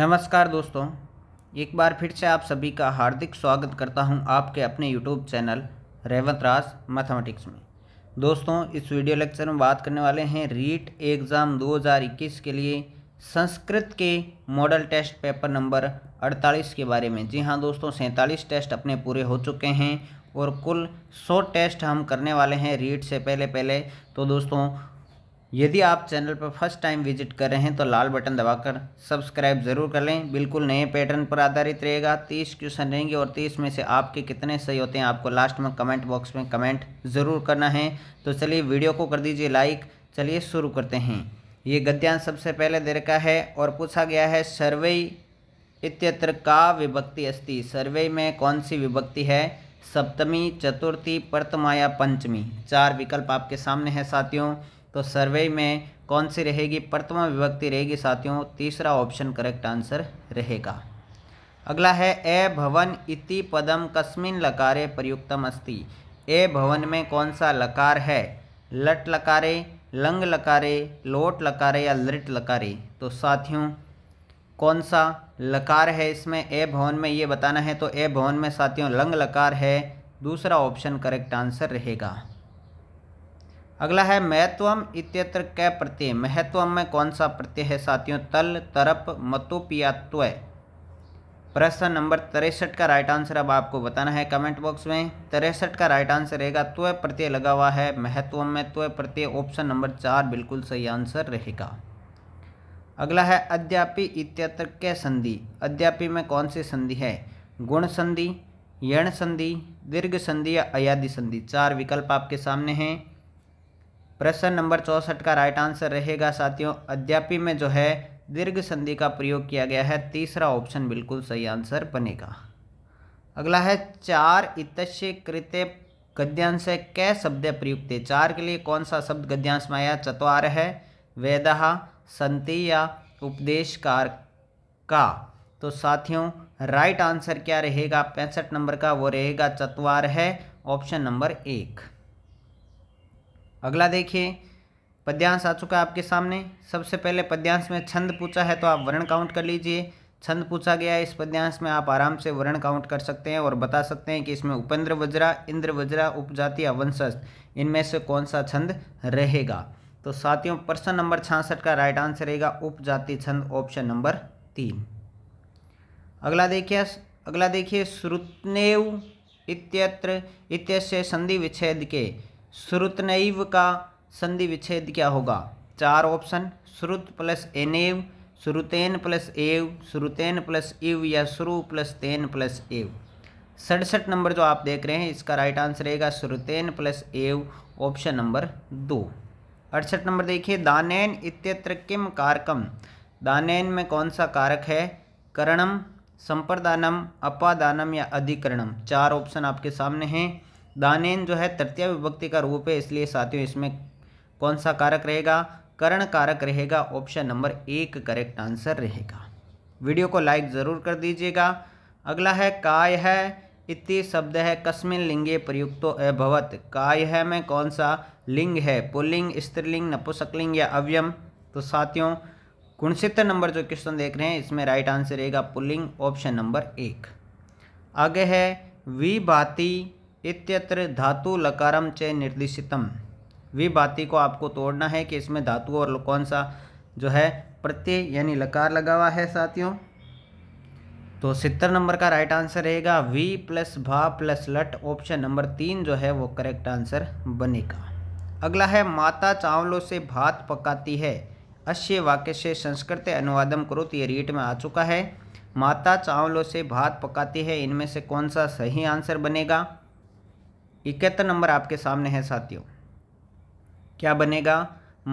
नमस्कार दोस्तों एक बार फिर से आप सभी का हार्दिक स्वागत करता हूं आपके अपने YouTube channel Revant Raj mathematics में दोस्तों इस वीडियो लेक्चर में बात करने वाले हैं रीट एग्ज़ाम 2021 के लिए संस्कृत के मॉडल टेस्ट पेपर नंबर 48 के बारे में जी हाँ दोस्तों सैंतालीस टेस्ट अपने पूरे हो चुके हैं और कुल सौ टेस्ट हम करने वाले हैं रीट से पहले पहले तो दोस्तों यदि आप चैनल पर फर्स्ट टाइम विजिट कर रहे हैं तो लाल बटन दबाकर सब्सक्राइब ज़रूर कर लें बिल्कुल नए पैटर्न पर आधारित रहेगा तीस क्वेश्चन रहेंगे और तीस में से आपके कितने सही होते हैं आपको लास्ट में कमेंट बॉक्स में कमेंट ज़रूर करना है तो चलिए वीडियो को कर दीजिए लाइक चलिए शुरू करते हैं ये गद्यांश सबसे पहले दे रखा है और पूछा गया है सर्वे इत्यत्र का विभक्ति अस्थि सर्वे में कौन सी विभक्ति है सप्तमी चतुर्थी प्रथमा या पंचमी चार विकल्प आपके सामने हैं साथियों तो सर्वे में कौन सी रहेगी प्रथमा विभक्ति रहेगी साथियों तीसरा ऑप्शन करेक्ट आंसर रहेगा अगला है ए भवन इति पदम कस्मिन लकारे प्रयुक्तम अस्ति ए भवन में कौन सा लकार है लट लकारे लंग लकारे लोट लकारे या लट लकारे तो साथियों कौन सा लकार है इसमें ए भवन में ये बताना है तो ए भवन में साथियों लंग लकार है दूसरा ऑप्शन करेक्ट आंसर रहेगा अगला है महत्वम इत्यत्र क प्रत्यय महत्वम में कौन सा प्रत्यय है साथियों तल तरप मतोपियात्वय प्रश्न नंबर तिरसठ का राइट आंसर अब आपको बताना है कमेंट बॉक्स में तिरसठ का राइट आंसर रहेगा त्व प्रत्यय लगा हुआ है महत्वम में त्व प्रत्यय ऑप्शन नंबर चार बिल्कुल सही आंसर रहेगा अगला है अद्यापी इत्यत्र क संधि अध्यापी में कौन सी संधि है गुण संधि यण संधि दीर्घ संधि या अयादि संधि चार विकल्प आपके सामने हैं प्रश्न नंबर चौंसठ का राइट आंसर रहेगा साथियों अद्यापी में जो है दीर्घ संधि का प्रयोग किया गया है तीसरा ऑप्शन बिल्कुल सही आंसर बनेगा अगला है चार इतस्य कृत्य गद्यांश कै शब्द प्रयुक्त चार के लिए कौन सा शब्द गद्यांश में आया चतवार है वेद संति या उपदेशकार का तो साथियों राइट आंसर क्या रहेगा पैंसठ नंबर का वो रहेगा चतवार है ऑप्शन नंबर एक अगला देखिए पद्यांश आ चुका है आपके सामने सबसे पहले पद्यांश में छंद पूछा है तो आप वर्ण काउंट कर लीजिए छंद पूछा गया है इस पद्यांश में आप आराम से वर्ण काउंट कर सकते हैं और बता सकते हैं कि इसमें उपेंद्र वज्रा इंद्र वज्रा उपजाति या वंशस्थ इनमें से कौन सा छंद रहेगा तो साथियों प्रश्न नंबर छियासठ का राइट आंसर रहेगा उपजाति छंद ऑप्शन नंबर तीन अगला देखिए अगला देखिए श्रुतनेव इत्यत्र इत्यस्य संधि विच्छेद के श्रुतनैव का संधि विच्छेद क्या होगा चार ऑप्शन श्रुत प्लस एनेव श्रुतेन प्लस एव श्रुतेन प्लस इव या श्रु प्लस तेन प्लस एव सड़सठ नंबर जो आप देख रहे हैं इसका राइट आंसर रहेगा श्रुतेन प्लस एव ऑप्शन नंबर दो अड़सठ नंबर देखिए दानैन इत्यत्र किम कारकम दानैन में कौन सा कारक है करणम संप्रदानम अपादानम या अधिकरणम चार ऑप्शन आपके सामने हैं दानेन जो है तृतीय विभक्ति का रूप है इसलिए साथियों इसमें कौन सा कारक रहेगा करण कारक रहेगा ऑप्शन नंबर एक करेक्ट आंसर रहेगा वीडियो को लाइक ज़रूर कर दीजिएगा अगला है काय है इति शब्द है कस्मिन लिंगे प्रयुक्तो अभवत काय है में कौन सा लिंग है पुलिंग स्त्रीलिंग नपुसकलिंग या अव्यम तो साथियों गुणसित्र नंबर जो क्वेश्चन देख रहे हैं इसमें राइट आंसर रहेगा पुलिंग ऑप्शन नंबर एक आगे है विभाती इत्यत्र धातु लकारम च वी विभाति को आपको तोड़ना है कि इसमें धातु और कौन सा जो है प्रत्यय यानी लकार लगा हुआ है साथियों तो सितर नंबर का राइट आंसर रहेगा वी प्लस भा प्लस लट ऑप्शन नंबर तीन जो है वो करेक्ट आंसर बनेगा अगला है माता चावलों से भात पकाती है अश्य वाक्य से संस्कृत अनुवादम करो तो ये रीट में आ चुका है माता चावलों से भात पकाती है इनमें से कौन सा सही आंसर बनेगा इकहत्तर नंबर आपके सामने है साथियों क्या बनेगा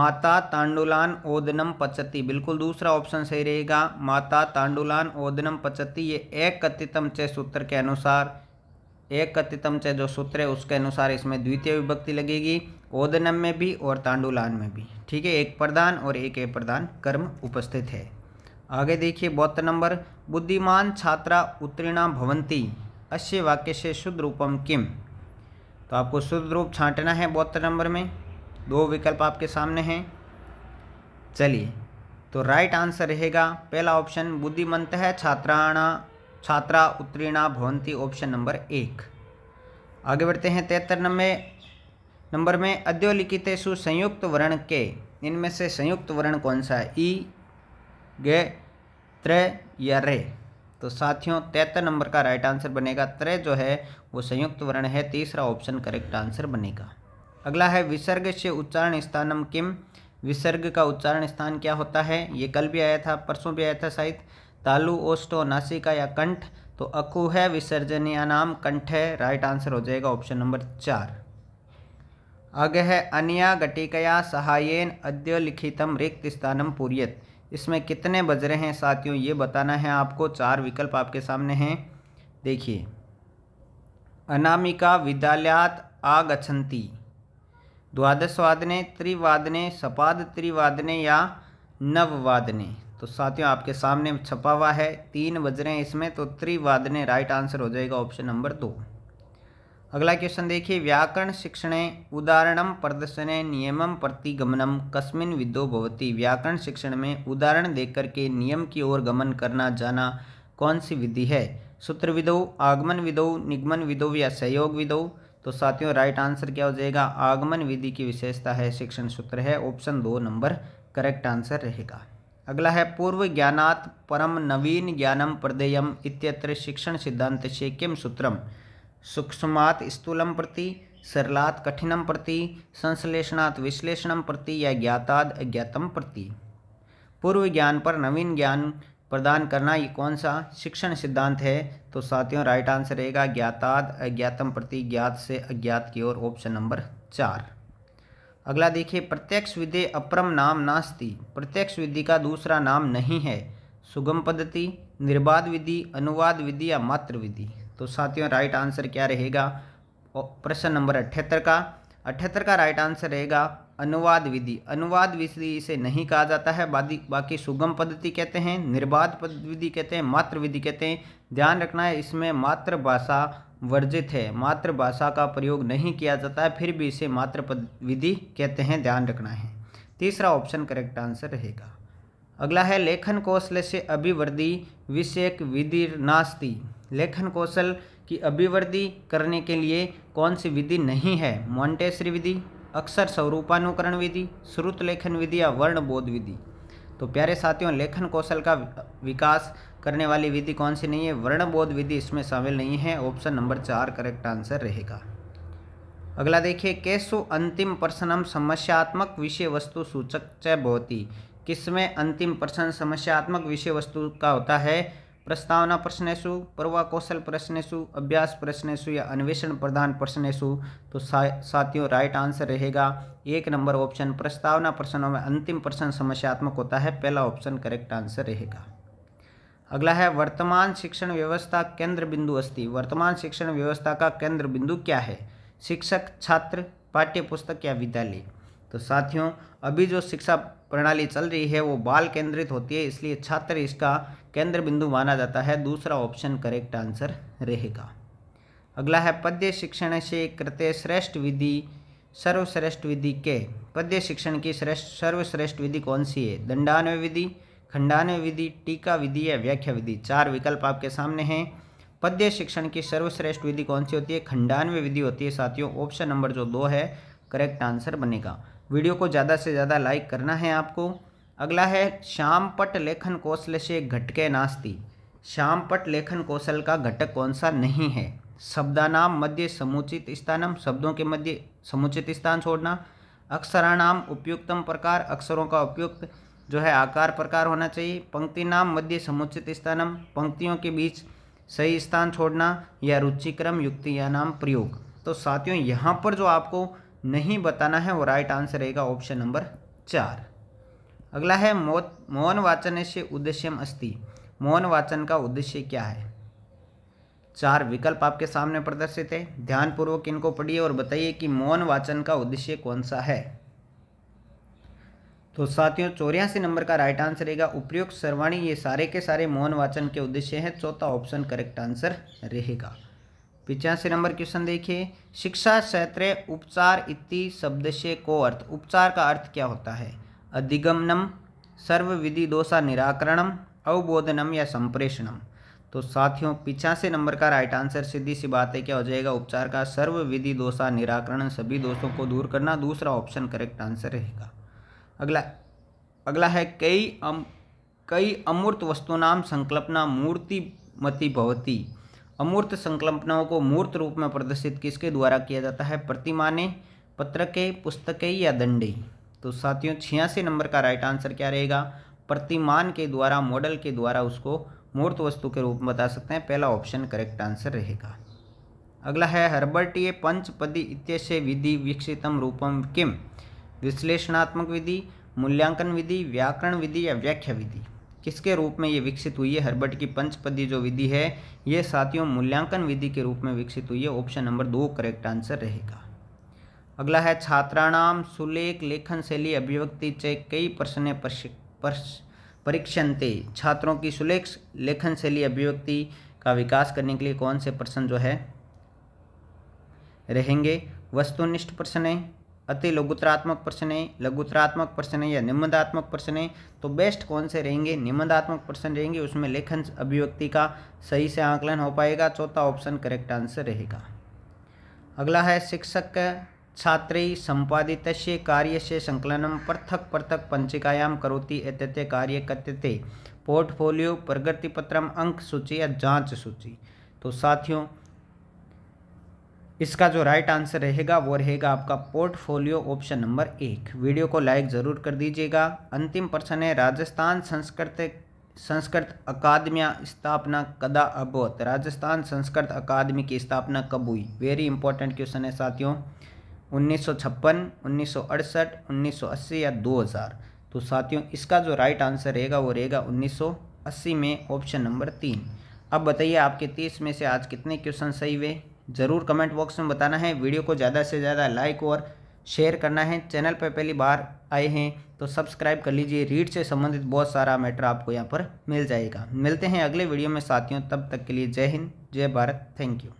माता तांडुलान ओदनम पचती बिल्कुल दूसरा ऑप्शन सही रहेगा माता तांडुलान ओदनम पचती ये एक कथितम चय सूत्र के अनुसार एक कथितम चय जो सूत्र है उसके अनुसार इसमें द्वितीय विभक्ति लगेगी ओदनम में भी और तांडुलान में भी ठीक है एक प्रधान और एक प्रधान कर्म उपस्थित है आगे देखिए बौद्ध नंबर बुद्धिमान छात्रा उत्तीर्णा भवंती अश्य वाक्य से शुद्ध रूपम किम तो आपको शुद्ध रूप छांटना है बहत्तर नंबर में दो विकल्प आपके सामने हैं चलिए तो राइट आंसर रहेगा पहला ऑप्शन बुद्धिमंत है छात्राणा छात्रा उत्तीर्णा भवंती ऑप्शन नंबर एक आगे बढ़ते हैं तिहत्तर नंबर नंबर में अद्योलिखित संयुक्त वर्ण के इनमें से संयुक्त वर्ण कौन सा है ई गे त्र या रे तो साथियों तिहत्तर नंबर का राइट आंसर बनेगा त्रय जो है वो संयुक्त वर्ण है तीसरा ऑप्शन करेक्ट आंसर बनेगा अगला है विसर्ग से उच्चारण स्थानम किम विसर्ग का उच्चारण स्थान क्या होता है ये कल भी आया था परसों भी आया था शायद तालु ओस्टो नासिका या कंठ तो अकु है विसर्जन या नाम कंठ है राइट आंसर हो जाएगा ऑप्शन नंबर चार आगे है अनिया घटिकया सहायन अद्य लिखितम रिक्त स्थानम पूरीत इसमें कितने बज रहे हैं साथियों ये बताना है आपको चार विकल्प आपके सामने हैं देखिए अनामिका विद्यालयात आगछती द्वादशवादने त्रिवादने सपाद त्रिवादने या नववादने तो साथियों आपके सामने छपा हुआ है तीन बज रहे हैं इसमें तो त्रिवादने राइट आंसर हो जाएगा ऑप्शन नंबर दो अगला क्वेश्चन देखिए व्याकरण शिक्षण उदाहरण प्रदर्शन नियमम प्रतिगमनम कस्मिन विदो भवती व्याकरण शिक्षण में उदाहरण देख करके नियम की ओर गमन करना जाना कौन सी विधि है सूत्र विदो आगमन विदो निगमन विदो या सहयोग विदो तो साथियों राइट आंसर क्या हो जाएगा आगमन विधि की विशेषता है शिक्षण सूत्र है ऑप्शन दो नंबर करेक्ट आंसर रहेगा अगला है पूर्व ज्ञानात् परम नवीन ज्ञानम प्रदेयम इत्यत्र शिक्षण सिद्धांत से किम सूत्रम सूक्ष्मात स्थूलम प्रति सरलात कठिनम प्रति संश्लेषणात् विश्लेषणम प्रति या ज्ञाताद अज्ञातम प्रति पूर्व ज्ञान पर नवीन ज्ञान प्रदान करना ये कौन सा शिक्षण सिद्धांत है तो साथियों राइट आंसर रहेगा ज्ञाताद अज्ञातम प्रति ज्ञात से अज्ञात की ओर ऑप्शन नंबर चार अगला देखिए प्रत्यक्ष विधि अपरम नाम नास्ति प्रत्यक्ष विधि का दूसरा नाम नहीं है सुगम पद्धति निर्बाध विधि अनुवाद विधि या मात्र विधि तो साथियों राइट आंसर क्या रहेगा प्रश्न नंबर अठहत्तर का अठहत्तर का राइट आंसर रहेगा अनुवाद विधि अनुवाद विधि इसे नहीं कहा जाता है बादी बाकी सुगम पद्धति कहते हैं निर्बाध पद्धति कहते हैं मात्र विधि कहते हैं ध्यान रखना है इसमें मातृभाषा वर्जित है मातृभाषा का प्रयोग नहीं किया जाता है फिर भी इसे मात्र विधि कहते हैं ध्यान रखना है तीसरा ऑप्शन करेक्ट आंसर रहेगा अगला है लेखन कौशल से अभिवृद्धि विषय विधि नास्ती लेखन कौशल की अभिवृद्धि करने के लिए कौन सी विधि नहीं है मोन्टेसरी विधि अक्षर स्वरूपानुकरण विधि श्रुत लेखन विधि या वर्ण बोध विधि तो प्यारे साथियों लेखन कौशल का विकास करने वाली विधि कौन सी नहीं है वर्ण बोध विधि इसमें शामिल नहीं है ऑप्शन नंबर चार करेक्ट आंसर रहेगा अगला देखिए कैसो अंतिम प्रश्नम समस्यात्मक विषय वस्तु सूचक च बहुत किसमें अंतिम प्रश्न समस्यात्मक विषय वस्तु का होता है प्रस्तावना प्रश्नेशु प्रवा कौशल अभ्यास प्रश्नेशु या अन्वेषण प्रधान प्रश्नेशु तो सा, साथियों राइट आंसर रहेगा एक नंबर ऑप्शन प्रस्तावना प्रश्नों में अंतिम प्रश्न समस्यात्मक होता है पहला ऑप्शन करेक्ट आंसर रहेगा अगला है वर्तमान शिक्षण व्यवस्था केंद्र बिंदु अस्थि वर्तमान शिक्षण व्यवस्था का केंद्र बिंदु क्या है शिक्षक छात्र पाठ्य पुस्तक या विद्यालय तो साथियों अभी जो शिक्षा प्रणाली चल रही है वो बाल केंद्रित होती है इसलिए छात्र इसका केंद्र बिंदु माना जाता है दूसरा ऑप्शन करेक्ट आंसर रहेगा अगला है पद्य शिक्षण से कृत्य श्रेष्ठ विधि सर्वश्रेष्ठ विधि के पद्य शिक्षण की श्रेष्ठ सर्वश्रेष्ठ विधि कौन सी है दंडान्वय विधि खंडान्वय विधि टीका विधि या व्याख्या विधि चार विकल्प आपके सामने हैं पद्य शिक्षण की सर्वश्रेष्ठ विधि कौन सी होती है खंडान्वय विधि होती है साथियों ऑप्शन नंबर जो दो है करेक्ट आंसर बनेगा वीडियो को ज़्यादा से ज़्यादा लाइक करना है आपको अगला है श्यामपट लेखन कौशल से घटके नास्ती श्यामपट लेखन कौशल का घटक कौन सा नहीं है शब्दानाम मध्य समुचित स्थानम शब्दों के मध्य समुचित स्थान छोड़ना अक्षराणाम उपयुक्तम प्रकार अक्षरों का उपयुक्त जो है आकार प्रकार होना चाहिए पंक्ति नाम मध्य समुचित स्थानम पंक्तियों के बीच सही स्थान छोड़ना या रुचिक्रम युक्ति या नाम प्रयोग तो साथियों यहाँ पर जो आपको नहीं बताना है वो राइट आंसर रहेगा ऑप्शन नंबर चार अगला है मौत मौन वाचन से उद्देश्य अस्ति मौन वाचन का उद्देश्य क्या है चार विकल्प आपके सामने प्रदर्शित है ध्यानपूर्वक इनको पढ़िए और बताइए कि मौन वाचन का उद्देश्य कौन सा है तो साथियों चौरासी नंबर का राइट आंसर रहेगा उपयुक्त सर्वाणी ये सारे के सारे मौन वाचन के उद्देश्य हैं चौथा ऑप्शन करेक्ट आंसर रहेगा पिचासी नंबर क्वेश्चन देखिए शिक्षा क्षेत्र उपचार इति शब्द से को अर्थ उपचार का अर्थ क्या होता है अधिगमनम सर्वविधि दोषा निराकरणम अवबोधनम या संप्रेषणम तो साथियों पिचासी नंबर का राइट आंसर सीधी सी बात है क्या हो जाएगा उपचार का सर्वविधि दोषा निराकरण सभी दोषों को दूर करना दूसरा ऑप्शन करेक्ट आंसर रहेगा अगला अगला है कई अम कई अमूर्त वस्तु नाम संकल्पना मति भवती अमूर्त संकल्पनाओं को मूर्त रूप में प्रदर्शित किसके द्वारा किया जाता है प्रतिमाने पत्रके पुस्तके या दंडे तो साथियों छियासी नंबर का राइट आंसर क्या रहेगा प्रतिमान के द्वारा मॉडल के द्वारा उसको मूर्त वस्तु के रूप में बता सकते हैं पहला ऑप्शन करेक्ट आंसर रहेगा अगला है हर्बर्टीय पंचपदी इत्यस्य विधि विकसितम रूपम किम विश्लेषणात्मक विधि मूल्यांकन विधि व्याकरण विधि या व्याख्या विधि किसके रूप में ये विकसित हुई है हर्बर्ट की पंचपदी जो विधि है ये साथियों मूल्यांकन विधि के रूप में विकसित हुई है ऑप्शन नंबर दो करेक्ट आंसर रहेगा अगला है छात्राणाम सुलेख लेखन शैली अभिव्यक्ति चेक कई प्रश्न परीक्षण थे छात्रों की सुलेख लेखन शैली अभिव्यक्ति का विकास करने के लिए कौन से प्रश्न जो है रहेंगे वस्तुनिष्ठ प्रश्न अति लघुतरात्मक प्रश्न है लघुतरात्मक प्रश्न है या निम्नदात्मक प्रश्न है तो बेस्ट कौन से रहेंगे निम्नदात्मक प्रश्न रहेंगे उसमें लेखन अभिव्यक्ति का सही से आकलन हो पाएगा चौथा ऑप्शन करेक्ट आंसर रहेगा अगला है शिक्षक छात्री संपादित कार्य से संकलन पृथक पृथक पंचिकायाम करोती एत्य कार्य कथ्य पोर्टफोलियो प्रगति पत्रम अंक सूची या जांच सूची तो साथियों इसका जो राइट आंसर रहेगा वो रहेगा आपका पोर्टफोलियो ऑप्शन नंबर एक वीडियो को लाइक ज़रूर कर दीजिएगा अंतिम प्रश्न है राजस्थान संस्कृत संस्कृत अकादमिया स्थापना कदा अबोत तो राजस्थान संस्कृत अकादमी की स्थापना कब हुई वेरी इंपॉर्टेंट क्वेश्चन है साथियों 1956, 1968, 1980 या 2000 तो साथियों इसका जो राइट आंसर रहेगा वो रहेगा 1980 में ऑप्शन नंबर तीन अब बताइए आपके तीस में से आज कितने क्वेश्चन सही हुए ज़रूर कमेंट बॉक्स में बताना है वीडियो को ज़्यादा से ज़्यादा लाइक और शेयर करना है चैनल पर पहली बार आए हैं तो सब्सक्राइब कर लीजिए रीड से संबंधित बहुत सारा मैटर आपको यहाँ पर मिल जाएगा मिलते हैं अगले वीडियो में साथियों तब तक के लिए जय हिंद जय भारत थैंक यू